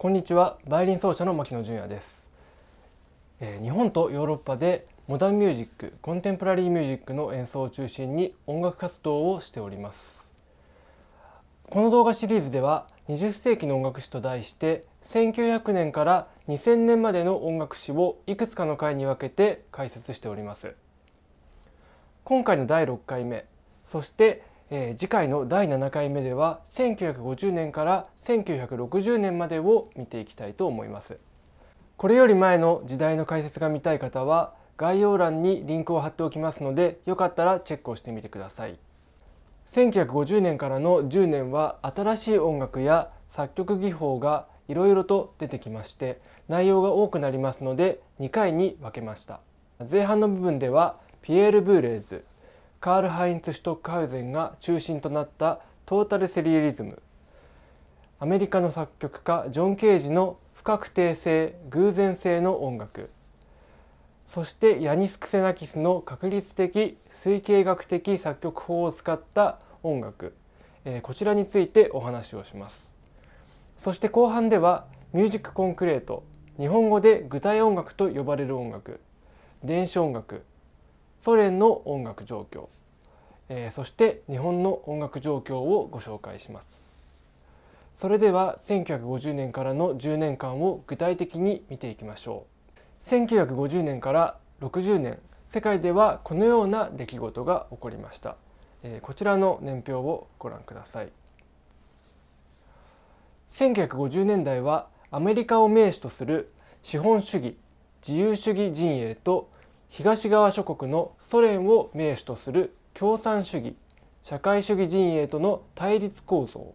こんにちはバイオリン奏者の牧野純也です、えー、日本とヨーロッパでモダンミュージックコンテンポラリーミュージックの演奏を中心に音楽活動をしておりますこの動画シリーズでは20世紀の音楽史と題して1900年から2000年までの音楽史をいくつかの回に分けて解説しております今回の第6回目そしてえー、次回の第7回目では1950年から1960年までを見ていきたいと思いますこれより前の時代の解説が見たい方は概要欄にリンクを貼っておきますのでよかったらチェックをしてみてください1950年からの10年は新しい音楽や作曲技法がいろいろと出てきまして内容が多くなりますので2回に分けました前半の部分ではピエール・ブーレーズカール・ハインツ・シュトックハウゼンが中心となったトータル・セリエリズムアメリカの作曲家ジョン・ケージの不確定性偶然性の音楽そしてヤニス・クセナキスの確率的推計学的作曲法を使った音楽、えー、こちらについてお話をしますそして後半ではミュージックコンクレート日本語で具体音楽と呼ばれる音楽電子音楽ソ連の音楽状況えー、そして日本の音楽状況をご紹介しますそれでは1950年からの10年間を具体的に見ていきましょう1950年から60年世界ではこのような出来事が起こりました、えー、こちらの年表をご覧ください1950年代はアメリカを名手とする資本主義自由主義陣営と東側諸国のソ連を名手とする共産主義社会主義陣営との対立構造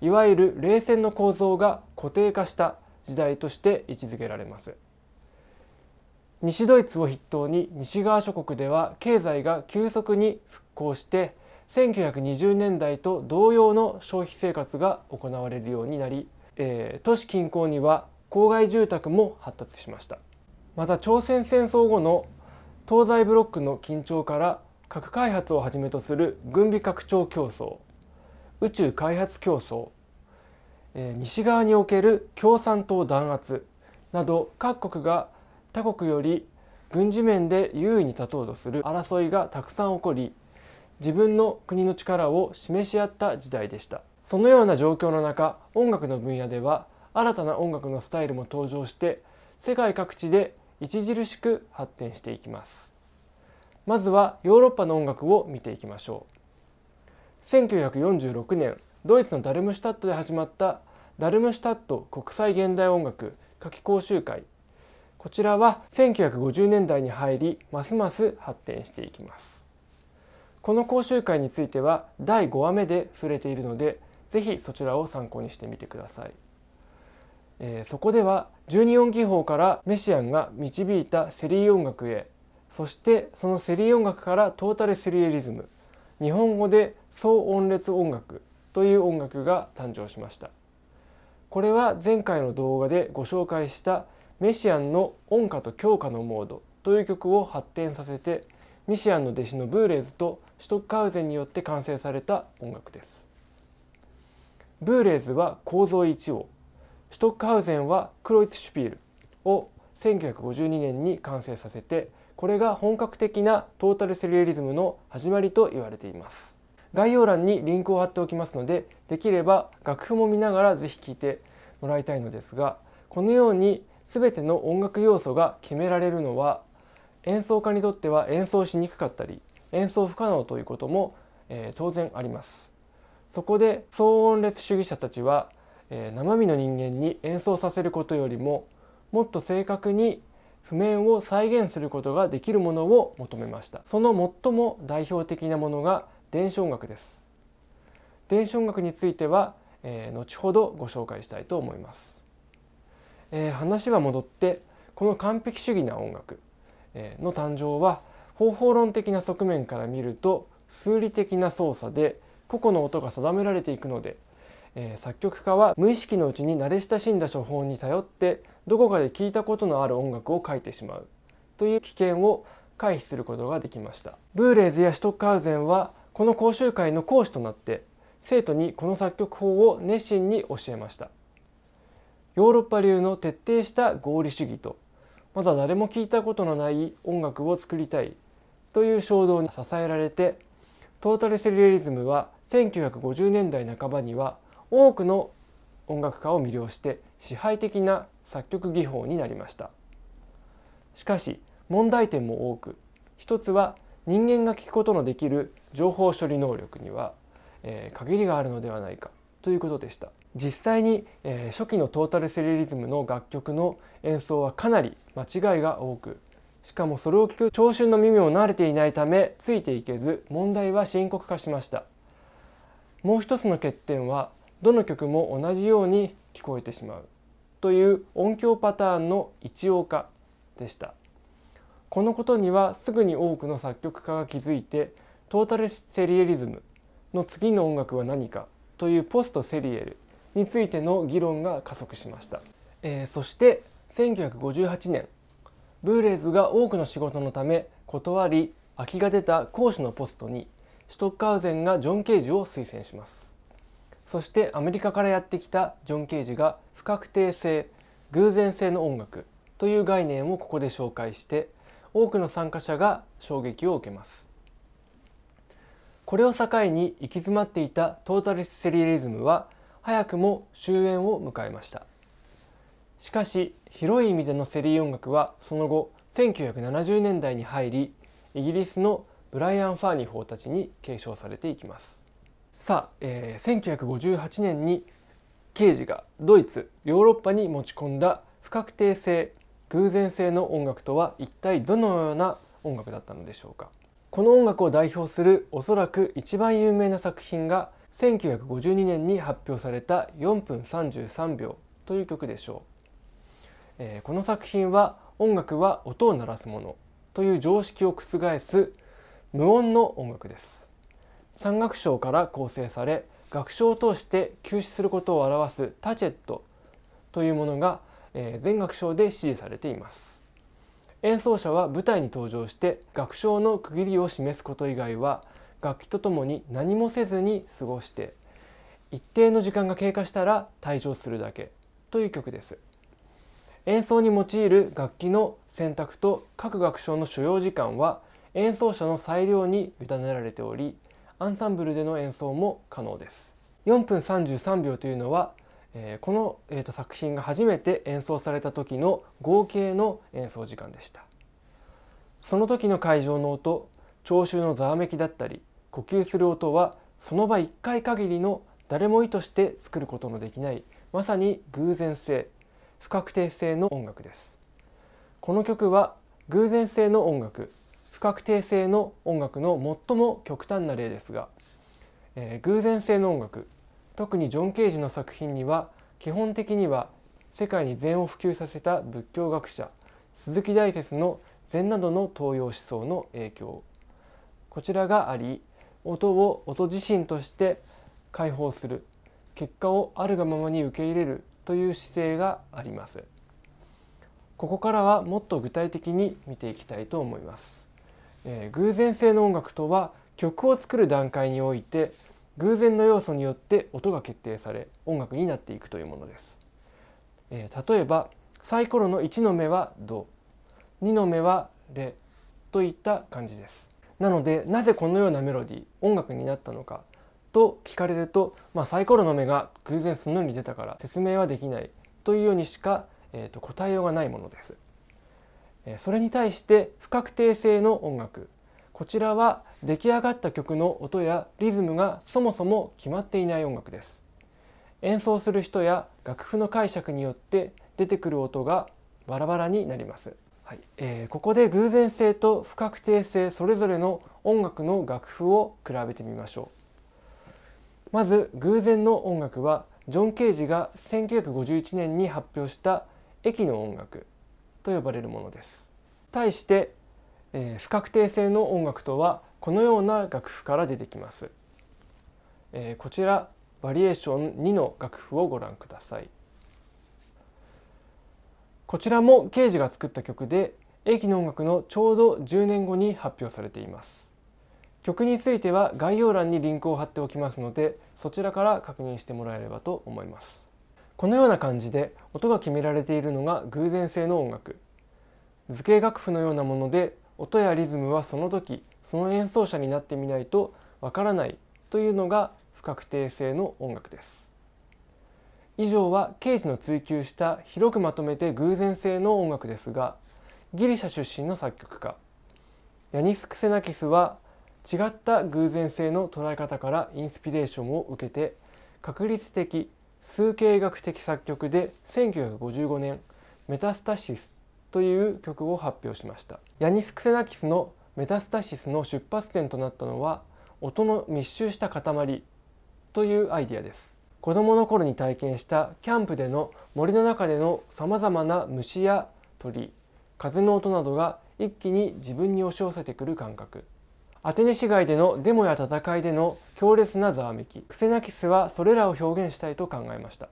いわゆる冷戦の構造が固定化した時代として位置づけられます西ドイツを筆頭に西側諸国では経済が急速に復興して1920年代と同様の消費生活が行われるようになり、えー、都市近郊には郊外住宅も発達しましたまた朝鮮戦争後の東西ブロックの緊張から核開発をはじめとする軍備拡張競争宇宙開発競争、え西側における共産党弾圧など各国が他国より軍事面で優位に立とうとする争いがたくさん起こり自分の国の力を示し合った時代でしたそのような状況の中音楽の分野では新たな音楽のスタイルも登場して世界各地で著しく発展していきますまずはヨーロッパの音楽を見ていきましょう1946年ドイツのダルムシュタットで始まったダルムシュタット国際現代音楽夏季講習会こちらは1950年代に入りますます発展していきますこの講習会については第5話目で触れているのでぜひそちらを参考にしてみてください、えー、そこでは12音技法からメシアンが導いたセリー音楽へそしてそのセリー音楽からトータルセリエリズム日本語で総音列音楽という音楽が誕生しましたこれは前回の動画でご紹介したメシアンの音歌と教歌のモードという曲を発展させてミシアンの弟子のブーレーズとシュトックハウゼンによって完成された音楽ですブーレーズは構造1をシュトックハウゼンはクロイツシュピールを1952年に完成させてこれが本格的なトータルセリアリズムの始まりと言われています概要欄にリンクを貼っておきますのでできれば楽譜も見ながら是非聴いてもらいたいのですがこのように全ての音楽要素が決められるのは演奏家にとっては演奏しにくかったり演奏不可能ということも、えー、当然ありますそこで騒音列主義者たちは、えー、生身の人間に演奏させることよりももっと正確に譜面を再現することができるものを求めましたその最も代表的なものが電子音楽です電子音楽については、えー、後ほどご紹介したいと思います、えー、話は戻ってこの完璧主義な音楽、えの誕生は方法論的な側面から見ると数理的な操作で個々の音が定められていくので、えー、作曲家は無意識のうちに慣れ親しんだ処方に頼ってどこかで聴いたことのある音楽を書いてしまうという危険を回避することができましたブーレーズやシュトッカハウゼンはこの講習会の講師となって生徒にこの作曲法を熱心に教えましたヨーロッパ流の徹底した合理主義とまだ誰も聞いたことのない音楽を作りたいという衝動に支えられてトータルセリエリズムは1950年代半ばには多くの音楽家を魅了して支配的な作曲技法になりましたしかし問題点も多く一つは人間が聞くことのできる情報処理能力には、えー、限りがあるのではないかということでした実際に、えー、初期のトータルセリリズムの楽曲の演奏はかなり間違いが多くしかもそれを聞く聴衆の耳も慣れていないためついていけず問題は深刻化しましたもう一つの欠点はどの曲も同じように聞こえてしまうという音響パターンの一様化でしたこのことにはすぐに多くの作曲家が気づいてトータルセリエリズムの次の音楽は何かというポストセリエルについての議論が加速しました、えー、そして1958年ブーレーズが多くの仕事のため断り空きが出た講師のポストにシュトッカウゼンがジョン・ケージを推薦しますそしてアメリカからやってきたジョン・ケージが不確定性偶然性の音楽という概念をここで紹介して多くの参加者が衝撃を受けますこれを境に行き詰まっていたトータルセリリズムは早くも終焉を迎えましたしかし広い意味でのセリー音楽はその後1970年代に入りイギリスのブライアン・ファーニー法たちに継承されていきますさあ、えー、1958年にケージがドイツヨーロッパに持ち込んだ不確定性偶然性の音楽とは一体どのような音楽だったのでしょうかこの音楽を代表するおそらく一番有名な作品が1952年に発表された4分33秒という曲でしょう、えー、この作品は音楽は音を鳴らすものという常識を覆す無音の音楽です三楽章から構成され学章を通して休止することを表すタチェットというものが、えー、全楽章で支持されています演奏者は舞台に登場して楽章の区切りを示すこと以外は楽器とともに何もせずに過ごして一定の時間が経過したら退場するだけという曲です演奏に用いる楽器の選択と各楽章の所要時間は演奏者の裁量に委ねられておりアンサンブルでの演奏も可能です4分33秒というのは、えー、この、えーと、と作品が初めて演奏された時の合計の演奏時間でしたその時の会場の音聴衆のざわめきだったり呼吸する音はその場1回限りの誰も意図して作ることのできないまさに偶然性不確定性の音楽ですこの曲は偶然性の音楽不確定性の音楽の最も極端な例ですが、えー、偶然性の音楽特にジョン・ケージの作品には基本的には世界に禅を普及させた仏教学者鈴木大説の禅などの東洋思想の影響こちらがあり音を音自身として解放する結果をあるがままに受け入れるという姿勢がありますここからはもっと具体的に見ていきたいと思いますえー、偶然性の音楽とは曲を作る段階において偶然の要素によって音が決定され音楽になっていくというものです、えー、例えばサイコロの1の目はド2の目はレといった感じですなのでなぜこのようなメロディー音楽になったのかと聞かれると、まあ、サイコロの目が偶然そのように出たから説明はできないというようにしか、えーと、と答えようがないものですそれに対して不確定性の音楽こちらは出来上がった曲の音やリズムがそもそも決まっていない音楽です演奏する人や楽譜の解釈によって出てくる音がバラバラになります、はいえー、ここで偶然性と不確定性それぞれの音楽の楽譜を比べてみましょうまず偶然の音楽はジョン・ケージが1951年に発表した「駅の音楽」と呼ばれるものです対して、えー、不確定性の音楽とはこのような楽譜から出てきます、えー、こちらバリエーション2の楽譜をご覧くださいこちらもケージが作った曲で駅の音楽のちょうど10年後に発表されています曲については概要欄にリンクを貼っておきますのでそちらから確認してもらえればと思いますこのような感じで音が決められているのが偶然性の音楽図形楽譜のようなもので音やリズムはその時その演奏者になってみないとわからないというのが不確定性の音楽です以上はケージの追求した広くまとめて偶然性の音楽ですがギリシャ出身の作曲家ヤニス・クセナキスは違った偶然性の捉え方からインスピレーションを受けて確率的数形学的作曲で1955年「メタスタシス」という曲を発表しましたヤニス・クセナキスの「メタスタシス」の出発点となったのは音の密集した塊というアイデアです子どもの頃に体験したキャンプでの森の中でのさまざまな虫や鳥風の音などが一気に自分に押し寄せてくる感覚アテネ市街でのデモや戦いでの強烈なざわめきクセナキスはそれらを表現したいと考えました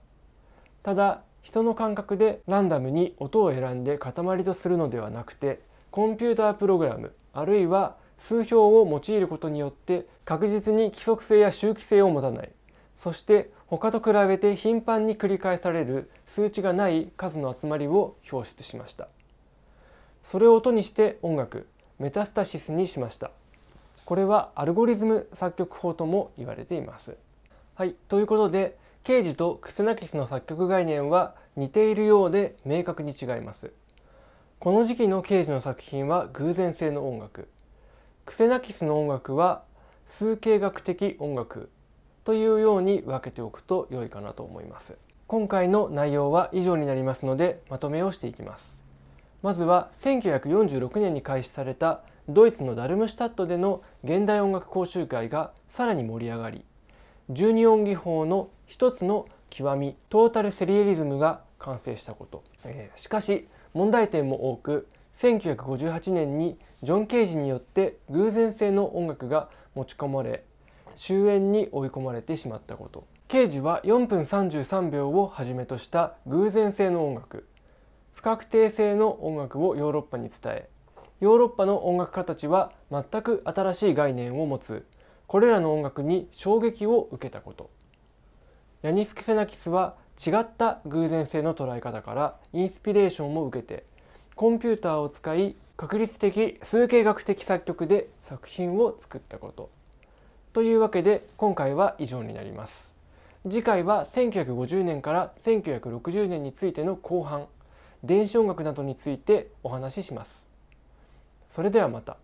ただ人の感覚でランダムに音を選んで塊とするのではなくてコンピュータープログラムあるいは数表を用いることによって確実に規則性や周期性を持たないそして他と比べて頻繁に繰り返される数値がない数の集まりを表出しましたそれを音にして音楽メタスタシスにしましたこれはアルゴリズム作曲法とも言われています。はい、ということでケージとクセナキスの作曲概念は似ているようで明確に違います。この時期のケージの作品は偶然性の音楽。クセナキスの音楽は数形学的音楽というように分けておくと良いかなと思います。今回の内容は以上になりますのでまとめをしていきます。まずは1946年に開始されたドイツのダルムシュタットでの現代音楽講習会がさらに盛り上がり12音技法の一つの極みトータルセリエリズムが完成したこと、えー、しかし問題点も多く1958年にジョン・ケージによって偶然性の音楽が持ち込まれ終焉に追い込まれてしまったことケージは4分33秒をはじめとした偶然性の音楽不確定性の音楽をヨーロッパに伝えヨーロッパの音楽家たちは全く新しい概念を持つこれらの音楽に衝撃を受けたことヤニスキ・セナキスは違った偶然性の捉え方からインスピレーションも受けてコンピューターを使い確率的数形学的作曲で作品を作ったことというわけで今回は以上になります次回は1950年から1960年についての後半電子音楽などについてお話ししますそれではまた。